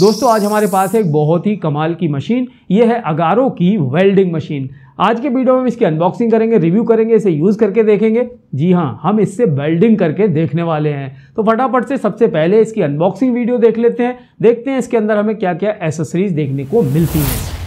दोस्तों आज हमारे पास एक बहुत ही कमाल की मशीन ये है अगारो की वेल्डिंग मशीन आज के वीडियो में हम इसकी अनबॉक्सिंग करेंगे रिव्यू करेंगे इसे यूज़ करके देखेंगे जी हाँ हम इससे वेल्डिंग करके देखने वाले हैं तो फटाफट से सबसे पहले इसकी अनबॉक्सिंग वीडियो देख लेते हैं देखते हैं इसके अंदर हमें क्या क्या एसेसरीज देखने को मिलती हैं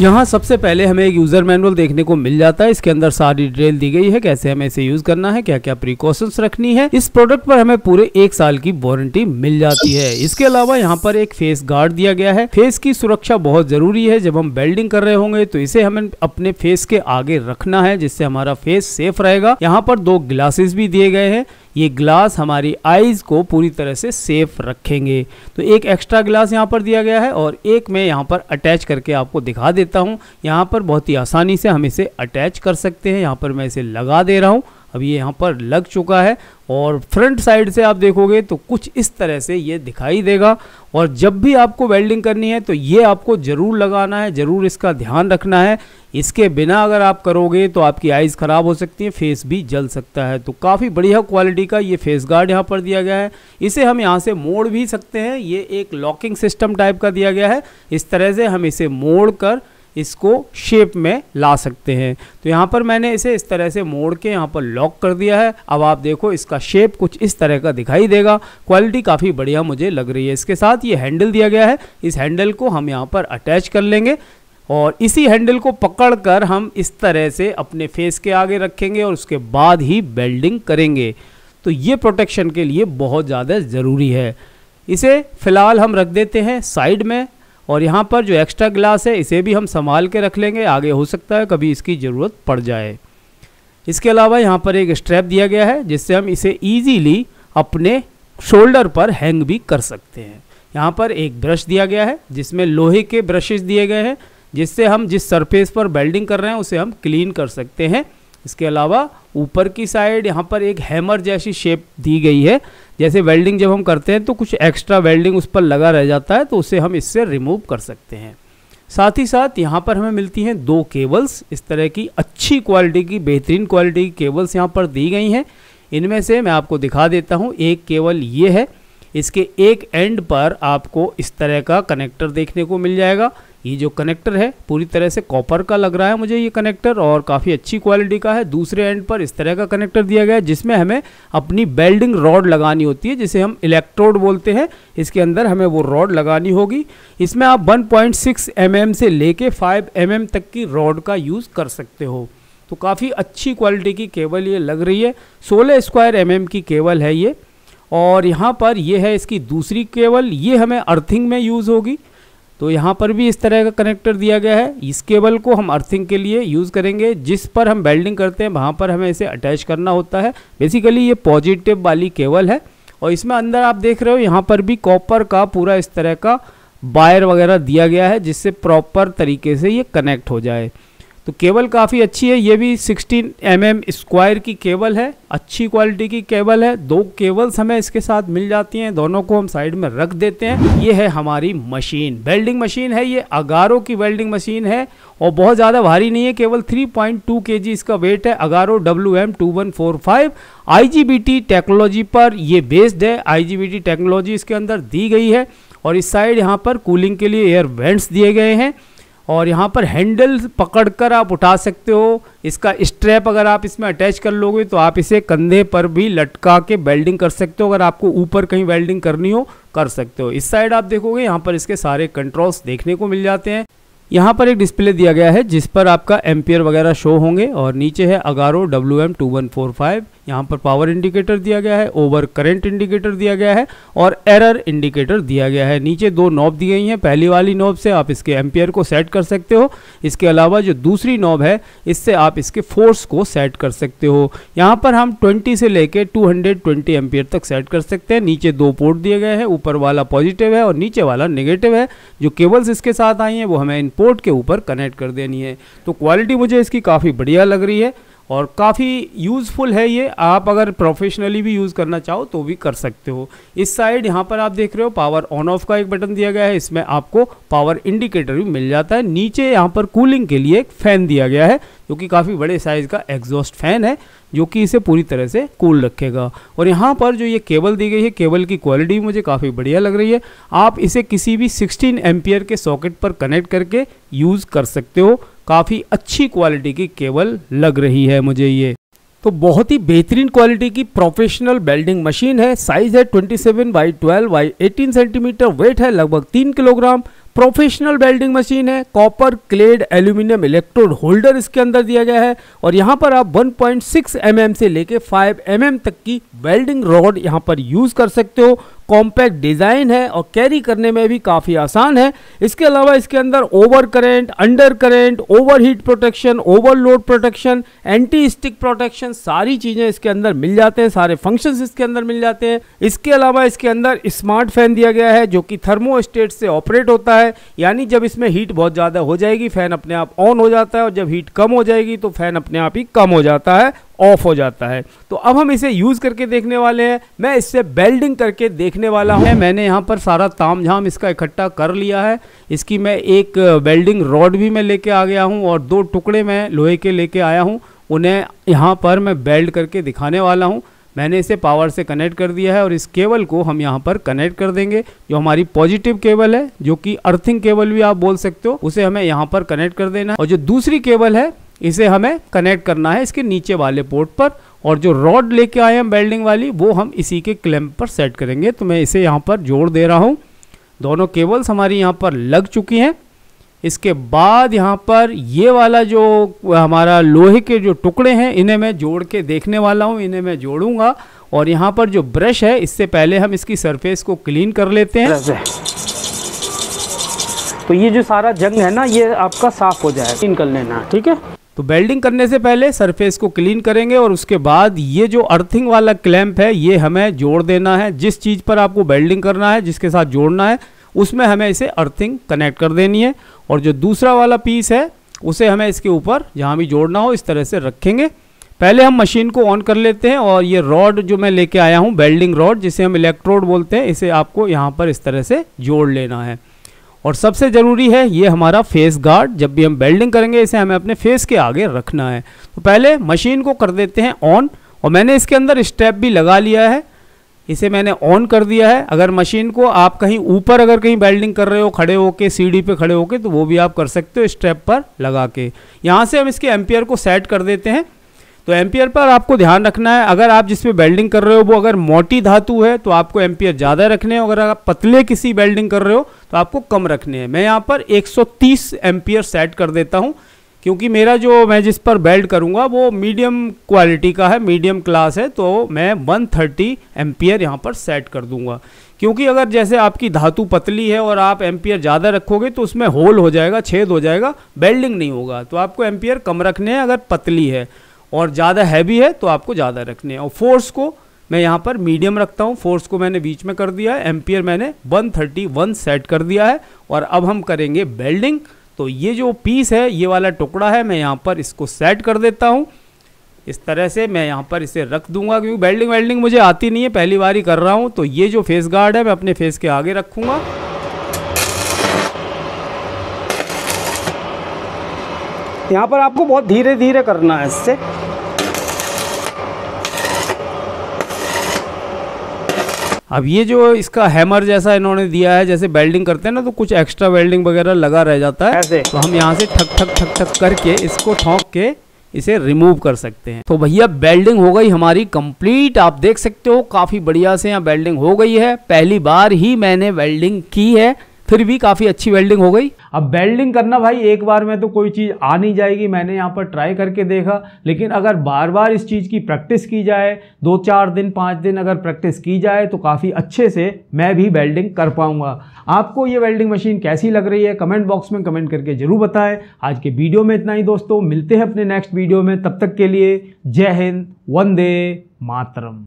यहाँ सबसे पहले हमें एक यूज़र मैनुअल देखने को मिल जाता है इसके अंदर सारी डिटेल दी गई है कैसे हमें इसे यूज़ करना है क्या क्या प्रिकॉशंस रखनी है इस प्रोडक्ट पर हमें पूरे एक साल की वारंटी मिल जाती है इसके अलावा यहाँ पर एक फेस गार्ड दिया गया है फेस की सुरक्षा बहुत ज़रूरी है जब हम वेल्डिंग कर रहे होंगे तो इसे हमें अपने फेस के आगे रखना है जिससे हमारा फेस सेफ रहेगा यहाँ पर दो ग्लासेस भी दिए गए हैं ये ग्लास हमारी आइज़ को पूरी तरह से सेफ रखेंगे तो एक एक्स्ट्रा ग्लास यहाँ पर दिया गया है और एक मैं यहाँ पर अटैच करके आपको दिखा देता हूँ यहाँ पर बहुत ही आसानी से हम इसे अटैच कर सकते हैं यहाँ पर मैं इसे लगा दे रहा हूँ अब ये यहाँ पर लग चुका है और फ्रंट साइड से आप देखोगे तो कुछ इस तरह से ये दिखाई देगा और जब भी आपको वेल्डिंग करनी है तो ये आपको ज़रूर लगाना है ज़रूर इसका ध्यान रखना है इसके बिना अगर आप करोगे तो आपकी आइज़ ख़राब हो सकती है फेस भी जल सकता है तो काफ़ी बढ़िया क्वालिटी का ये फेस गार्ड यहाँ पर दिया गया है इसे हम यहाँ से मोड़ भी सकते हैं ये एक लॉकिंग सिस्टम टाइप का दिया गया है इस तरह से हम इसे मोड़ कर इसको शेप में ला सकते हैं तो यहाँ पर मैंने इसे इस तरह से मोड़ के यहाँ पर लॉक कर दिया है अब आप देखो इसका शेप कुछ इस तरह का दिखाई देगा क्वालिटी काफ़ी बढ़िया मुझे लग रही है इसके साथ ये हैंडल दिया गया है इस हैंडल को हम यहाँ पर अटैच कर लेंगे और इसी हैंडल को पकड़कर हम इस तरह से अपने फेस के आगे रखेंगे और उसके बाद ही बेल्डिंग करेंगे तो ये प्रोटेक्शन के लिए बहुत ज़्यादा ज़रूरी है इसे फ़िलहाल हम रख देते हैं साइड में और यहाँ पर जो एक्स्ट्रा ग्लास है इसे भी हम संभाल के रख लेंगे आगे हो सकता है कभी इसकी ज़रूरत पड़ जाए इसके अलावा यहाँ पर एक स्ट्रैप दिया गया है जिससे हम इसे ईजीली अपने शोल्डर पर हैंग भी कर सकते हैं यहाँ पर एक ब्रश दिया गया है जिसमें लोहे के ब्रशेज़ दिए गए हैं जिससे हम जिस सरफेस पर वेल्डिंग कर रहे हैं उसे हम क्लीन कर सकते हैं इसके अलावा ऊपर की साइड यहाँ पर एक हैमर जैसी शेप दी गई है जैसे वेल्डिंग जब हम करते हैं तो कुछ एक्स्ट्रा वेल्डिंग उस पर लगा रह जाता है तो उसे हम इससे रिमूव कर सकते हैं साथ ही साथ यहाँ पर हमें मिलती हैं दो केबल्स इस तरह की अच्छी क्वालिटी की बेहतरीन क्वालिटी की केबल्स यहाँ पर दी गई हैं इनमें से मैं आपको दिखा देता हूँ एक केबल ये है इसके एक एंड पर आपको इस तरह का कनेक्टर देखने को मिल जाएगा ये जो कनेक्टर है पूरी तरह से कॉपर का लग रहा है मुझे ये कनेक्टर और काफ़ी अच्छी क्वालिटी का है दूसरे एंड पर इस तरह का कनेक्टर दिया गया है जिसमें हमें अपनी बेल्डिंग रॉड लगानी होती है जिसे हम इलेक्ट्रोड बोलते हैं इसके अंदर हमें वो रॉड लगानी होगी इसमें आप 1.6 पॉइंट mm से लेके 5 mm तक की रॉड का यूज़ कर सकते हो तो काफ़ी अच्छी क्वालिटी की केबल ये लग रही है सोलह स्क्वायर एम mm की केबल है ये और यहाँ पर यह है इसकी दूसरी केबल ये हमें अर्थिंग में यूज़ होगी तो यहाँ पर भी इस तरह का कनेक्टर दिया गया है इस केबल को हम अर्थिंग के लिए यूज़ करेंगे जिस पर हम वेल्डिंग करते हैं वहाँ पर हमें इसे अटैच करना होता है बेसिकली ये पॉजिटिव वाली केबल है और इसमें अंदर आप देख रहे हो यहाँ पर भी कॉपर का पूरा इस तरह का वायर वगैरह दिया गया है जिससे प्रॉपर तरीके से ये कनेक्ट हो जाए तो केबल काफ़ी अच्छी है ये भी 16 एम mm स्क्वायर की केबल है अच्छी क्वालिटी की केबल है दो केबल्स हमें इसके साथ मिल जाती हैं दोनों को हम साइड में रख देते हैं ये है हमारी मशीन वेल्डिंग मशीन है ये अगारो की वेल्डिंग मशीन है और बहुत ज़्यादा भारी नहीं है केवल 3.2 पॉइंट इसका वेट है Agaro W M two one four five I technology पर ये बेस्ड है आई टेक्नोलॉजी इसके अंदर दी गई है और इस साइड यहाँ पर कूलिंग के लिए एयर वेंट्स दिए गए हैं और यहाँ पर हैंडल पकड़कर आप उठा सकते हो इसका स्ट्रैप अगर आप इसमें अटैच कर लोगे तो आप इसे कंधे पर भी लटका के वेल्डिंग कर सकते हो अगर आपको ऊपर कहीं वेल्डिंग करनी हो कर सकते हो इस साइड आप देखोगे यहाँ पर इसके सारे कंट्रोल्स देखने को मिल जाते हैं यहाँ पर एक डिस्प्ले दिया गया है जिस पर आपका एम्पियर वगैरह शो होंगे और नीचे है Agaro W M two one four five यहाँ पर पावर इंडिकेटर दिया गया है ओवर करंट इंडिकेटर दिया गया है और एरर इंडिकेटर दिया गया है नीचे दो नॉब दी गई हैं पहली वाली नॉब से आप इसके एम्पियर को सेट कर सकते हो इसके अलावा जो दूसरी नॉब है इससे आप इसके फोर्स को सेट कर सकते हो यहाँ पर हम ट्वेंटी से लेकर टू हंड्रेड एम्पियर तक सेट कर सकते हैं नीचे दो पोर्ट दिए गए हैं ऊपर वाला पॉजिटिव है और नीचे वाला नेगेटिव है जो केबल्स इसके साथ आई हैं वो हमें इन पोर्ट के ऊपर कनेक्ट कर देनी है तो क्वालिटी मुझे इसकी काफ़ी बढ़िया लग रही है और काफ़ी यूज़फुल है ये आप अगर प्रोफेशनली भी यूज़ करना चाहो तो भी कर सकते हो इस साइड यहाँ पर आप देख रहे हो पावर ऑन ऑफ का एक बटन दिया गया है इसमें आपको पावर इंडिकेटर भी मिल जाता है नीचे यहाँ पर कूलिंग के लिए एक फ़ैन दिया गया है जो कि काफ़ी बड़े साइज़ का एग्जॉस्ट फैन है जो कि इसे पूरी तरह से कूल रखेगा और यहाँ पर जो ये केबल दी गई है केबल की क्वालिटी मुझे काफ़ी बढ़िया लग रही है आप इसे किसी भी 16 एम्पियर के सॉकेट पर कनेक्ट करके यूज़ कर सकते हो काफ़ी अच्छी क्वालिटी की केबल लग रही है मुझे ये तो बहुत ही बेहतरीन क्वालिटी की प्रोफेशनल बेल्डिंग मशीन है साइज है 27 by twelve by eighteen centimetre weight है लगभग तीन किलोग्राम प्रोफेशनल वेल्डिंग मशीन है copper clad aluminium electrode holder इसके अंदर दिया गया है और यहाँ पर आप 1.6 पॉइंट mm से लेके 5 mm तक की वेल्डिंग रॉड यहाँ पर यूज़ कर सकते हो कॉम्पैक्ट डिज़ाइन है और कैरी करने में भी काफ़ी आसान है इसके अलावा इसके अंदर over current under current over heat protection overload protection anti stick protection सारी चीज़ें इसके अंदर मिल जाते हैं सारे फंक्शन इसके अंदर मिल जाते हैं इसके अलावा इसके अंदर स्मार्ट फैन दिया गया है जो कि थर्मो से ऑपरेट होता है है यानी जब इसमें हीट बहुत ज़्यादा हो जाएगी फ़ैन अपने आप ऑन हो जाता है और जब हीट कम हो जाएगी तो फ़ैन अपने आप ही कम हो जाता है ऑफ हो जाता है तो अब हम इसे यूज़ करके देखने वाले हैं मैं इससे बेल्डिंग करके देखने वाला हूँ मैंने यहाँ पर सारा ताम झाम इसका इकट्ठा कर लिया है इसकी मैं एक बेल्डिंग रॉड भी मैं लेके आ गया हूँ और दो टुकड़े मैं लोहे के लेके आया हूँ उन्हें यहाँ पर मैं बेल्ड करके दिखाने वाला हूँ मैंने इसे पावर से कनेक्ट कर दिया है और इस केबल को हम यहाँ पर कनेक्ट कर देंगे जो हमारी पॉजिटिव केबल है जो कि अर्थिंग केबल भी आप बोल सकते हो उसे हमें यहाँ पर कनेक्ट कर देना है और जो दूसरी केबल है इसे हमें कनेक्ट करना है इसके नीचे वाले पोर्ट पर और जो रॉड लेके आए हैं बेल्डिंग वाली वो हम इसी के क्लैम्प पर सेट करेंगे तो मैं इसे यहाँ पर जोड़ दे रहा हूँ दोनों केबल्स हमारी यहाँ पर लग चुकी हैं इसके बाद यहाँ पर ये वाला जो हमारा लोहे के जो टुकड़े हैं इन्हें मैं जोड़ के देखने वाला हूँ इन्हें मैं जोड़ूंगा और यहाँ पर जो ब्रश है इससे पहले हम इसकी सरफेस को क्लीन कर लेते हैं तो ये जो सारा जंग है ना ये आपका साफ हो जाए क्लीन कर लेना ठीक है तो वेल्डिंग करने से पहले सरफेस को क्लीन करेंगे और उसके बाद ये जो अर्थिंग वाला क्लैम्प है ये हमें जोड़ देना है जिस चीज़ पर आपको वेल्डिंग करना है जिसके साथ जोड़ना है उसमें हमें इसे अर्थिंग कनेक्ट कर देनी है और जो दूसरा वाला पीस है उसे हमें इसके ऊपर जहाँ भी जोड़ना हो इस तरह से रखेंगे पहले हम मशीन को ऑन कर लेते हैं और ये रॉड जो मैं लेके आया हूँ वेल्डिंग रॉड जिसे हम इलेक्ट्रोड बोलते हैं इसे आपको यहाँ पर इस तरह से जोड़ लेना है और सबसे ज़रूरी है ये हमारा फेस गार्ड जब भी हम वेल्डिंग करेंगे इसे हमें अपने फेस के आगे रखना है तो पहले मशीन को कर देते हैं ऑन और मैंने इसके अंदर स्टेप भी लगा लिया है इसे मैंने ऑन कर दिया है अगर मशीन को आप कहीं ऊपर अगर कहीं वेल्डिंग कर रहे हो खड़े होके सीढ़ी पे खड़े होके तो वो भी आप कर सकते हो स्ट्रैप पर लगा के यहाँ से हम इसके एम्पियर को सेट कर देते हैं तो एम्पियर पर आपको ध्यान रखना है अगर आप जिसपे वेल्डिंग कर रहे हो वो अगर मोटी धातु है तो आपको एम्पियर ज़्यादा रखने हैं अगर आप पतले किसी वेल्डिंग कर रहे हो तो आपको कम रखने हैं मैं यहाँ पर एक एम्पियर सेट कर देता हूँ क्योंकि मेरा जो मैं जिस पर बेल्ट करूँगा वो मीडियम क्वालिटी का है मीडियम क्लास है तो मैं 130 थर्टी एम्पियर यहाँ पर सेट कर दूँगा क्योंकि अगर जैसे आपकी धातु पतली है और आप एम्पियर ज़्यादा रखोगे तो उसमें होल हो जाएगा छेद हो जाएगा बेल्डिंग नहीं होगा तो आपको एम्पियर कम रखने हैं अगर पतली है और ज़्यादा हैवी है तो आपको ज़्यादा रखने हैं और फोर्स को मैं यहाँ पर मीडियम रखता हूँ फोर्स को मैंने बीच में कर दिया है एम्पियर मैंने 131 सेट कर दिया है और अब हम करेंगे बेल्डिंग तो ये जो पीस है ये वाला टुकड़ा है मैं यहाँ पर इसको सेट कर देता हूँ इस तरह से मैं यहाँ पर इसे रख दूंगा क्योंकि वेल्डिंग वेल्डिंग मुझे आती नहीं है पहली बार ही कर रहा हूँ तो ये जो फेस गार्ड है मैं अपने फेस के आगे रखूँगा यहाँ पर आपको बहुत धीरे धीरे करना है इससे अब ये जो इसका हैमर जैसा इन्होंने दिया है जैसे वेल्डिंग करते हैं ना तो कुछ एक्स्ट्रा वेल्डिंग वगैरह लगा रह जाता है ऐसे तो हम यहाँ से ठक ठक ठक ठक करके इसको ठोंक के इसे रिमूव कर सकते हैं तो भैया बेल्डिंग हो गई हमारी कंप्लीट आप देख सकते हो काफ़ी बढ़िया से यहाँ बेल्डिंग हो गई है पहली बार ही मैंने वेल्डिंग की है फिर भी काफ़ी अच्छी वेल्डिंग हो गई अब वेल्डिंग करना भाई एक बार में तो कोई चीज़ आ नहीं जाएगी मैंने यहाँ पर ट्राई करके देखा लेकिन अगर बार बार इस चीज़ की प्रैक्टिस की जाए दो चार दिन पाँच दिन अगर प्रैक्टिस की जाए तो काफ़ी अच्छे से मैं भी वेल्डिंग कर पाऊँगा आपको ये वेल्डिंग मशीन कैसी लग रही है कमेंट बॉक्स में कमेंट करके ज़रूर बताएं आज के वीडियो में इतना ही दोस्तों मिलते हैं अपने नेक्स्ट वीडियो में तब तक के लिए जय हिंद वंदे मातरम